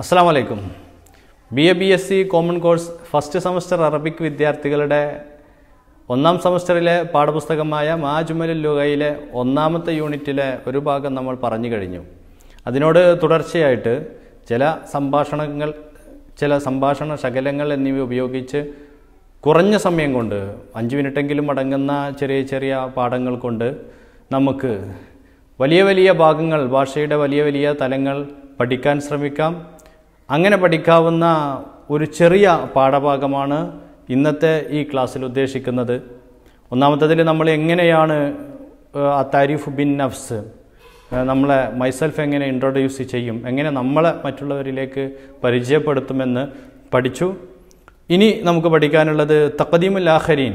അസ്സാമലൈക്കും B A B S C common course first semester Arabic വിദ്യാർത്ഥികളുടെ ഒന്നാം സെമസ്റ്ററിലെ പാഠപുസ്തകമായ മാജുമലുൽ ലുഗയിലെ ഒന്നാമത്തെ യൂണിറ്റിലെ ഒരു ഭാഗം നമ്മൾ പറഞ്ഞു കഴിഞ്ഞു അതിനോട് തുടർച്ചയായിട്ട് ചില സംഭാഷണങ്ങൾ ചില സംഭാഷണ ശകലങ്ങൾ എന്നിവ ഉപയോഗിച്ച് കുറഞ്ഞ സമയം കൊണ്ട് അഞ്ച് മിനിറ്റെങ്കിലും അടങ്ങുന്ന ചെറിയ ചെറിയ പാഠങ്ങൾ കൊണ്ട് നമുക്ക് വലിയ വലിയ ഭാഗങ്ങൾ ഭാഷയുടെ വലിയ വലിയ തലങ്ങൾ പഠിക്കാൻ ശ്രമിക്കാം അങ്ങനെ പഠിക്കാവുന്ന ഒരു ചെറിയ പാഠഭാഗമാണ് ഇന്നത്തെ ഈ ക്ലാസ്സിൽ ഉദ്ദേശിക്കുന്നത് ഒന്നാമത്തതിൽ നമ്മൾ എങ്ങനെയാണ് താരിഫ് ബിൻ നഫ്സ് നമ്മളെ മൈസെൽഫ് എങ്ങനെ ഇൻട്രൊഡ്യൂസ് ചെയ്യും എങ്ങനെ നമ്മളെ മറ്റുള്ളവരിലേക്ക് പരിചയപ്പെടുത്തുമെന്ന് പഠിച്ചു ഇനി നമുക്ക് പഠിക്കാനുള്ളത് തക്കദീമുൽ ആഹരീൻ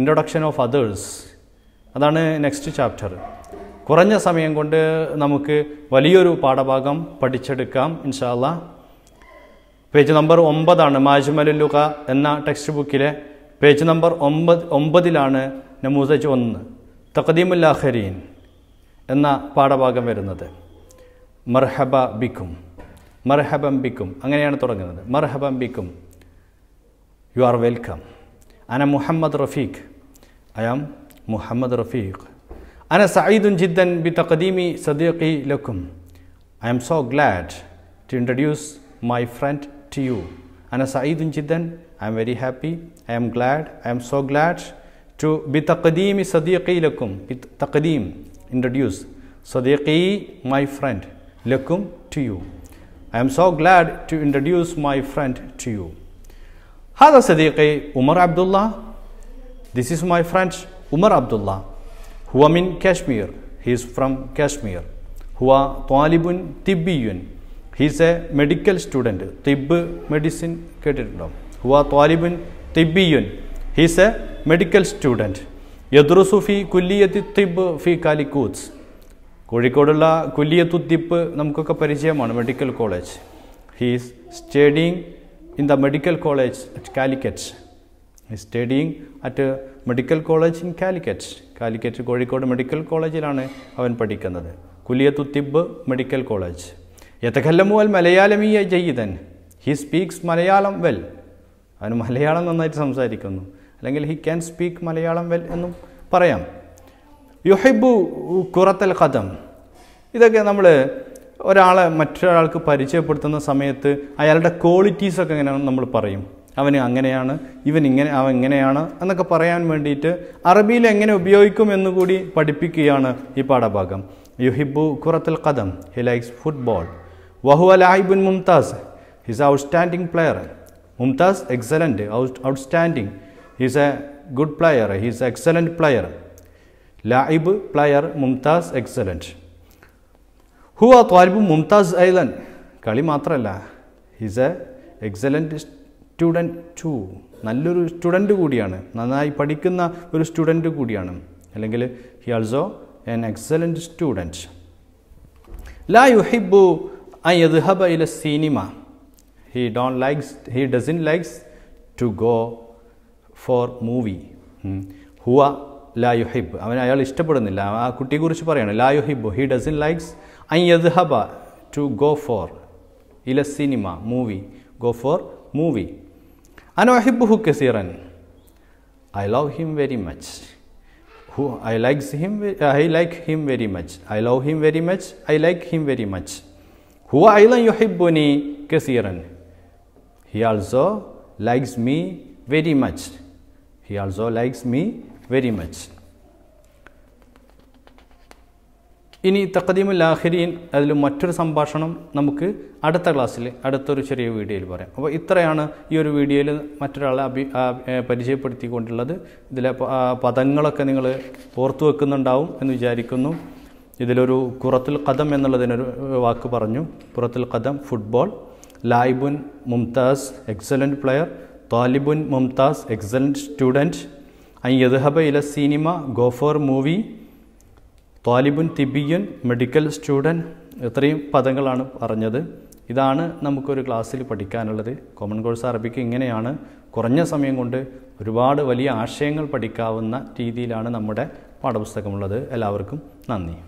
ഇൻട്രൊഡക്ഷൻ ഓഫ് അതേഴ്സ് അതാണ് നെക്സ്റ്റ് ചാപ്റ്റർ കുറഞ്ഞ സമയം കൊണ്ട് നമുക്ക് വലിയൊരു പാഠഭാഗം പഠിച്ചെടുക്കാം ഇൻഷാല്ലാ പേജ് നമ്പർ ഒമ്പതാണ് മാജുമലുക എന്ന ടെക്സ്റ്റ് ബുക്കിലെ പേജ് നമ്പർ ഒമ്പത് ഒമ്പതിലാണ് നമൂസജ് ഒന്ന് തഖദീമുല്ലാഹരീൻ എന്ന പാഠഭാഗം വരുന്നത് മർഹബ ബിക്കും മർഹബം ബിക്കും അങ്ങനെയാണ് തുടങ്ങുന്നത് മർഹബം ബിക്കും യു ആർ വെൽക്കം അന മുഹമ്മദ് റഫീഖ് ഐ ആം മുഹമ്മദ് റഫീഖ് അന സയിദുൻ ജിദ്ദൻ ബി തഖദീമി സദീഖി ലക്കും I am so glad to introduce my friend to you. And Ana Sa'idun Jidan, I am very happy, I am glad, I am so glad to be taqdeemi sadiqi lakum, bi taqdeem, introduce, sadiqi, my friend, lakum, to you. I am so glad to introduce my friend to you. هذا صديقي Umar Abdullah. This is my friend Umar Abdullah who am in Kashmir. He is from Kashmir هو طالب طبي he's a medical student തിബ് medicine കേട്ടിട്ടുണ്ടോ ഹുവ ത്വാലിബുൻ തിബിയുൻ he's a medical student യദ്രുസു ഫി കുല്ലിയത്തി തിബ് ഫി കാലിക്കൂത്ത് കോഴിക്കോടുള്ള കുല്ലിയത്തു തിബ് നമുക്കൊക്കെ പരിചയമാണ് medical college he's studying in the medical college at Calicut studying at medical college in Calicut Calicut Kozhikode medical കോളേജിലാണ് അവൻ പഠിക്കുന്നത് കുലിയത്തു തിബ് മെഡിക്കൽ കോളേജ് യത്തഖല്ലമു മലയാളമീയ ജയിതൻ ഹി സ്പീക്സ് മലയാളം വെൽ അവന് മലയാളം നന്നായിട്ട് സംസാരിക്കുന്നു അല്ലെങ്കിൽ he can speak Malayalam well എന്നും പറയാം യുഹൈബു കുറത്തൽ കഥം ഇതൊക്കെ നമ്മൾ ഒരാളെ മറ്റൊരാൾക്ക് പരിചയപ്പെടുത്തുന്ന സമയത്ത് അയാളുടെ ക്വാളിറ്റീസൊക്കെ എങ്ങനെയാണ് നമ്മൾ പറയും അവൻ അങ്ങനെയാണ് ഇവൻ ഇങ്ങനെ അവൻ ഇങ്ങനെയാണ് എന്നൊക്കെ പറയാൻ വേണ്ടിയിട്ട് അറബിയിൽ എങ്ങനെ ഉപയോഗിക്കും എന്നുകൂടി പഠിപ്പിക്കുകയാണ് ഈ പാഠഭാഗം യുഹിബു കുറത്തൽ കഥം ഹി ലൈക്സ് ഫുട്ബോൾ വഹുവ ലാഹിബുൻ മുംതാസ് ഹിസ് ഔട്ട്സ്റ്റാൻഡിംഗ് പ്ലെയർ മുംതാസ് excellent outstanding he's a good player he's excellent player ലാഹിബ് പ്ലെയർ മുംതാസ് എക്സലൻറ്റ് ഹുവ ത്വാലിബ് മുംതാസ് ഐലൻ കളി മാത്രമല്ല he's a excellent student too നല്ലൊരു സ്റ്റുഡൻറ്റ് കൂടിയാണ് നന്നായി പഠിക്കുന്ന ഒരു സ്റ്റുഡൻറ്റ് കൂടിയാണ് അല്ലെങ്കിൽ he also an excellent student ലാ ഹിബു an yadhaba ila cinema. He don't likes, he doesn't likes to go for movie. Huwa la yuhib. I mean, I ayal ishtapadunnilla. Kutti kurishu parayana. La yuhib. He doesn't likes an yadhaba to go for ila cinema, movie. Go for movie. Ano ahibbuhu kesiran? I love him very much. Who I likes him, I like him very much. I love him very much. I like him very much. Huwa aylan yuhibbuni കസീറൻ he also likes me very much he also likes me very much ഇനി തക്കദീമുൽ ആഖിരീൻ അതിൽ മറ്റൊരു സംഭാഷണം നമുക്ക് അടുത്ത ക്ലാസ്സിൽ അടുത്തൊരു ചെറിയ വീഡിയോയിൽ പറയാം അപ്പോൾ ഇത്രയാണ് ഈ ഒരു വീഡിയോയിൽ മറ്റൊരാളെ അഭി പരിചയപ്പെടുത്തിക്കൊണ്ടുള്ളത് ഇതിലെ പദങ്ങളൊക്കെ നിങ്ങൾ ഓർത്തു വെക്കുന്നുണ്ടാവും എന്ന് വിചാരിക്കുന്നു ഇതിലൊരു കുറത്തുൽ കഥം എന്നുള്ളതിനൊരു വാക്ക് പറഞ്ഞു കുറത്തുൽ കഥം ഫുട്ബോൾ ലായിബുൻ മുംതാസ് എക്സലൻറ്റ് പ്ലെയർ താലിബുൻ മുംതാസ് എക്സലൻറ്റ് സ്റ്റുഡൻറ്റ് ഐ യദ്ഹബ ഇല സിനിമ ഗോഫോർ മൂവി താലിബുൻ തിബിയൻ മെഡിക്കൽ സ്റ്റുഡൻറ്റ് ഇത്രയും പദങ്ങളാണ് പറഞ്ഞത് ഇതാണ് നമുക്കൊരു ക്ലാസ്സിൽ പഠിക്കാനുള്ളത് കോമൺ കോഴ്സ് അറബിക്ക് ഇങ്ങനെയാണ് കുറഞ്ഞ സമയം കൊണ്ട് ഒരുപാട് വലിയ ആശയങ്ങൾ പഠിക്കാവുന്ന രീതിയിലാണ് നമ്മുടെ പാഠപുസ്തകമുള്ളത് എല്ലാവർക്കും നന്ദി